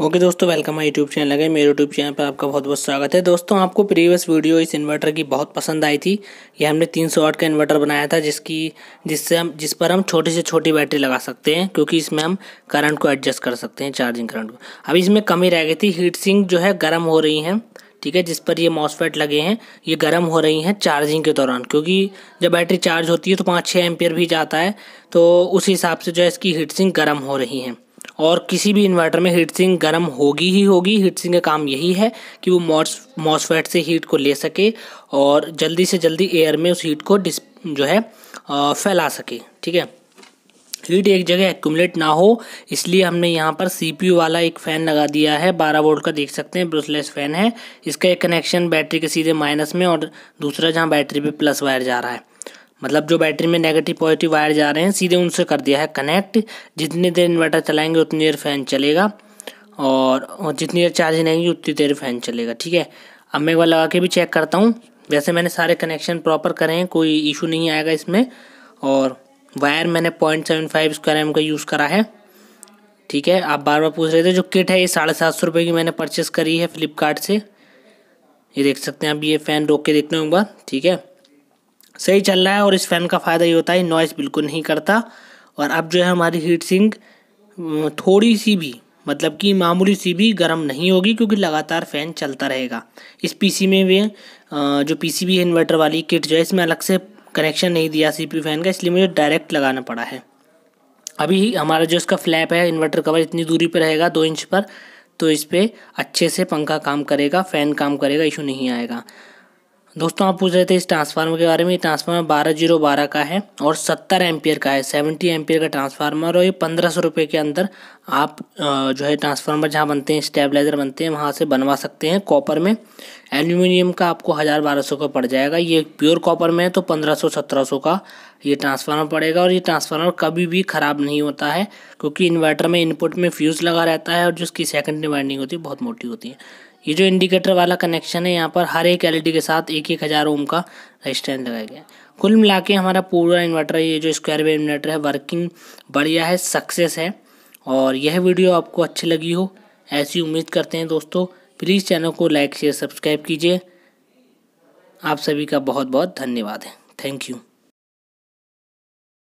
okay okay, दोस्तों welcome है YouTube channel है मेरे यूट्यूब चैनल पर आपका बहुत बहुत स्वागत है दोस्तों आपको प्रीवियस वीडियो इस इन्वर्टर की बहुत पसंद आई थी ये हमने 300 सौ का इन्वर्टर बनाया था जिसकी जिससे हम जिस पर हम छोटी से छोटी बैटरी लगा सकते हैं क्योंकि इसमें हम करंट को एडजस्ट कर सकते हैं चार्जिंग करंट को अभी इसमें कमी रह गई थी हीट सिंक जो है गर्म हो रही हैं ठीक है जिस पर ये मॉसफेट लगे हैं ये गर्म हो रही हैं चार्जिंग के दौरान क्योंकि जब बैटरी चार्ज होती है तो पाँच छः एम्पियर भी जाता है तो उस हिसाब से जो है इसकी हीट सिंक गर्म हो रही हैं और किसी भी इन्वर्टर में हीट सिंक गर्म होगी ही होगी हीट सिंक का काम यही है कि वो मॉस मॉसफेट से हीट को ले सके और जल्दी से जल्दी एयर में उस हीट को डिस जो है फैला सके ठीक है हीट एक जगह एक्यूमलेट ना हो इसलिए हमने यहाँ पर सीपीयू वाला एक फ़ैन लगा दिया है बारह वोल्ट का देख सकते हैं ब्रुसलेस फ़ैन है इसका एक कनेक्शन बैटरी के सीधे माइनस में और दूसरा जहाँ बैटरी पे प्लस वायर जा रहा है मतलब जो बैटरी में नेगेटिव पॉजिटिव वायर जा रहे हैं सीधे उनसे कर दिया है कनेक्ट जितनी देर इन्वर्टर चलाएंगे उतनी देर फैन चलेगा और जितनी देर चार्जिंग रहेंगी उतनी देर फैन चलेगा ठीक है अब मैं एक बार लगा के भी चेक करता हूँ वैसे मैंने सारे कनेक्शन प्रॉपर करे हैं कोई इशू नहीं आएगा इसमें और वायर मैंने point seven five square M का यूज़ करा है ठीक है आप बार बार पूछ रहे थे जो किट है ये साढ़े सात सौ रुपये की मैंने परचेस करी है फ्लिपकार्ट से ये देख सकते हैं आप ये फ़ैन रोक के देखते हो एक बार ठीक है सही चल रहा है और इस फ़ैन का फ़ायदा ये होता है नॉइस बिल्कुल नहीं करता और अब जो है हमारी हीट सिंक थोड़ी सी भी मतलब कि मामूली सी भी गर्म नहीं होगी क्योंकि लगातार फ़ैन चलता रहेगा इस पीसी में भी जो पीसीबी इन्वर्टर वाली किट जो है इसमें अलग से कनेक्शन नहीं दिया सीपी फ़ैन का इसलिए मुझे डायरेक्ट लगाना पड़ा है अभी हमारा जो इसका फ्लैप है इन्वर्टर कवर इतनी दूरी पर रहेगा दो इंच पर तो इस पर अच्छे से पंखा काम करेगा फ़ैन काम करेगा इशू नहीं आएगा दोस्तों आप पूछ रहे थे इस ट्रांसफार्मर के बारे में ये ट्रांसफार्मर बारह जीरो बारह का है और सत्तर एम्पियर का है सेवेंटी एम्पियर का ट्रांसफार्मर और ये पंद्रह सौ रुपये के अंदर आप जो है ट्रांसफार्मर जहाँ बनते हैं स्टेबलाइज़र बनते हैं वहाँ से बनवा सकते हैं कॉपर में एल्यूमिनियम का आपको हज़ार बारह सौ का पड़ जाएगा ये प्योर कॉपर में है तो पंद्रह सौ सत्रह सौ का ये ट्रांसफार्मर पड़ेगा और ये ट्रांसफार्मर कभी भी ख़राब नहीं होता है क्योंकि इन्वर्टर में इनपुट में फ्यूज़ लगा रहता है और जिसकी सेकेंडरी वाइंडिंग होती है बहुत मोटी होती है ये जो इंडिकेटर वाला कनेक्शन है यहाँ पर हर एक एलईडी e के साथ एक एक हज़ार ओम का रजिस्टेंस लगाया गया कुल मिला के हमारा पूरा इन्वर्टर ये जो स्क्वायर वे इन्वर्टर है वर्किंग बढ़िया है सक्सेस है और यह वीडियो आपको अच्छी लगी हो ऐसी उम्मीद करते हैं दोस्तों प्लीज़ चैनल को लाइक शेयर सब्सक्राइब कीजिए आप सभी का बहुत बहुत धन्यवाद है थैंक यू